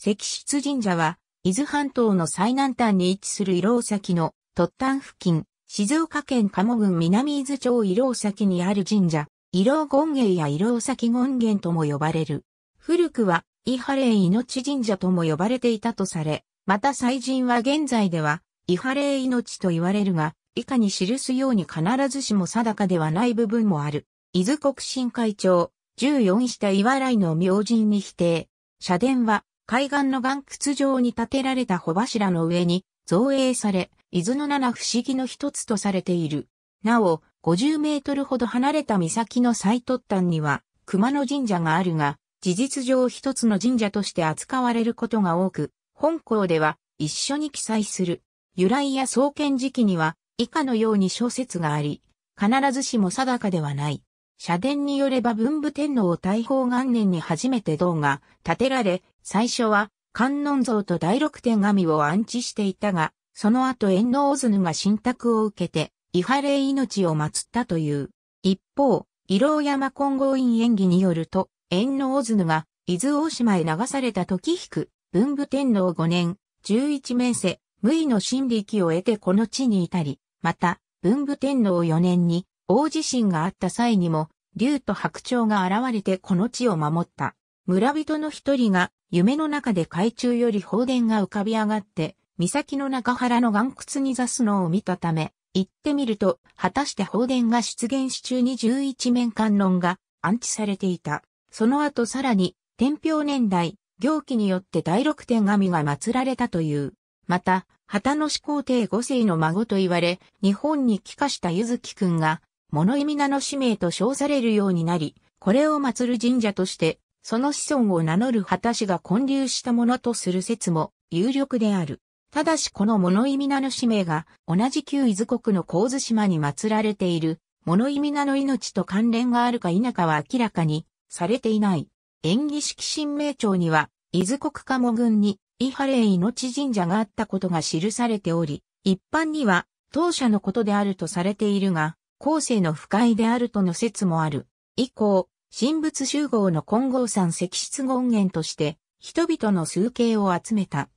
石室神社は、伊豆半島の最南端に位置する伊老崎の突端付近、静岡県鴨郡南伊豆町伊老崎にある神社、伊老権現や伊老崎権現とも呼ばれる。古くは、伊波霊命神社とも呼ばれていたとされ、また祭神は現在では、伊波霊命と言われるが、以下に記すように必ずしも定かではない部分もある。伊豆国神会長、14下岩来の明神に否定。社殿は、海岸の岩窟上に建てられた帆柱の上に造営され、伊豆の七不思議の一つとされている。なお、50メートルほど離れた岬の最突端には、熊野神社があるが、事実上一つの神社として扱われることが多く、本校では一緒に記載する。由来や創建時期には以下のように小説があり、必ずしも定かではない。社殿によれば文武天皇大宝元年に初めて銅が建てられ、最初は観音像と第六天神を安置していたが、その後縁の大が信託を受けて、伊波霊命を祀ったという。一方、伊老山金剛院演技によると、縁の大が伊豆大島へ流された時引く、文武天皇5年、11名世、無為の真力を得てこの地に至り、また、文武天皇4年に大地震があった際にも、竜と白鳥が現れてこの地を守った。村人の一人が夢の中で海中より放電が浮かび上がって、岬の中原の岩窟に座すのを見たため、行ってみると、果たして放電が出現し中に11面観音が安置されていた。その後さらに、天平年代、行基によって第六天神が祀られたという。また、旗の始皇帝五世の孫と言われ、日本に帰化したゆずきくんが、物意味名の使命と称されるようになり、これを祀る神社として、その子孫を名乗る旗氏が建立したものとする説も有力である。ただしこの物意味名の使命が同じ旧伊豆国の神津島に祀られている物意味名の命と関連があるか否かは明らかにされていない。演技式神明帳には、伊豆国鴨群に伊波霊命神社があったことが記されており、一般には当社のことであるとされているが、後世の不快であるとの説もある。以降、神仏集合の金剛山石室権現として、人々の数形を集めた。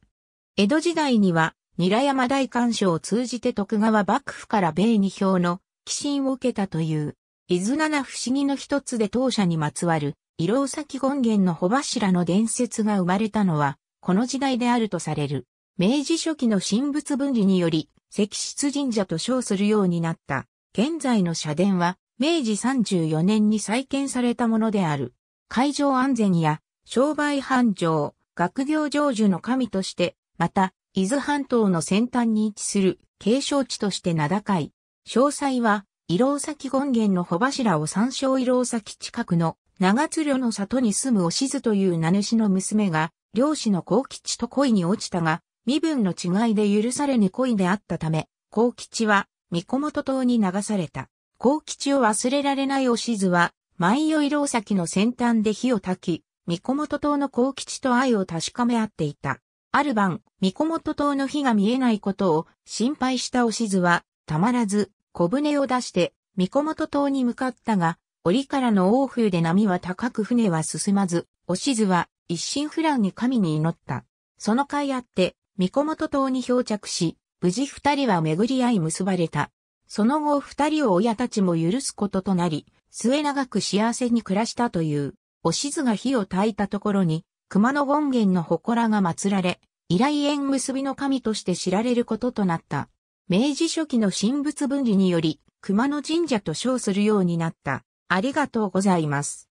江戸時代には、ニラ山大官所を通じて徳川幕府から米二票の寄進を受けたという、伊豆七不思議の一つで当社にまつわる、色老崎権現の穂柱の伝説が生まれたのは、この時代であるとされる。明治初期の神仏分離により、石室神社と称するようになった。現在の社殿は、明治34年に再建されたものである。海上安全や商売繁盛、学業成就の神として、また、伊豆半島の先端に位置する継承地として名高い。詳細は、伊老崎権現の穂柱を参照伊老崎近くの長津漁の里に住むおしずという名主の娘が、漁師の幸吉と恋に落ちたが、身分の違いで許されぬ恋であったため、幸吉は三小本島に流された。幸吉を忘れられないおしずは、万葉色先の先端で火を焚き、三小本島の幸吉と愛を確かめ合っていた。ある晩、三小本島の火が見えないことを心配したおしずは、たまらず小舟を出して、三小本島に向かったが、折からの大冬で波は高く船は進まず、おしずは一心不乱に神に祈った。その甲斐あって、三小本島に漂着し、無事二人は巡り合い結ばれた。その後二人を親たちも許すこととなり、末長く幸せに暮らしたという、おしずが火を焚いたところに、熊野権現の祠が祀られ、依頼縁結びの神として知られることとなった。明治初期の神仏分離により、熊野神社と称するようになった。ありがとうございます。